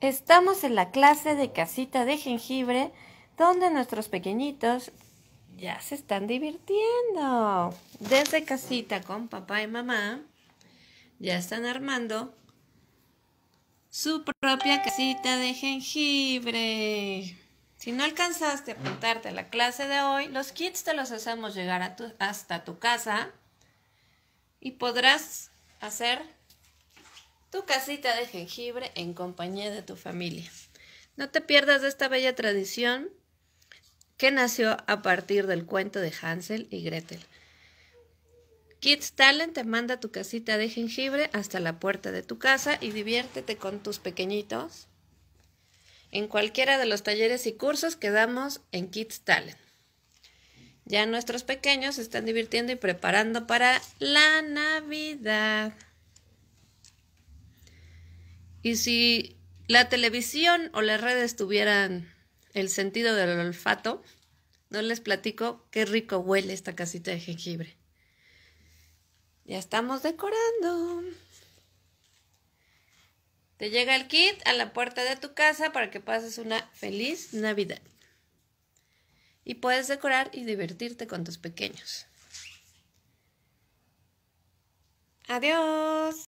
Estamos en la clase de casita de jengibre donde nuestros pequeñitos ya se están divirtiendo. Desde casita con papá y mamá ya están armando su propia casita de jengibre. Si no alcanzaste a apuntarte a la clase de hoy, los kits te los hacemos llegar hasta tu casa y podrás hacer tu casita de jengibre en compañía de tu familia. No te pierdas de esta bella tradición que nació a partir del cuento de Hansel y Gretel. Kids Talent te manda tu casita de jengibre hasta la puerta de tu casa y diviértete con tus pequeñitos en cualquiera de los talleres y cursos que damos en Kids Talent. Ya nuestros pequeños se están divirtiendo y preparando para la Navidad. Y si la televisión o las redes tuvieran el sentido del olfato, no les platico qué rico huele esta casita de jengibre. Ya estamos decorando. Te llega el kit a la puerta de tu casa para que pases una feliz Navidad. Y puedes decorar y divertirte con tus pequeños. Adiós.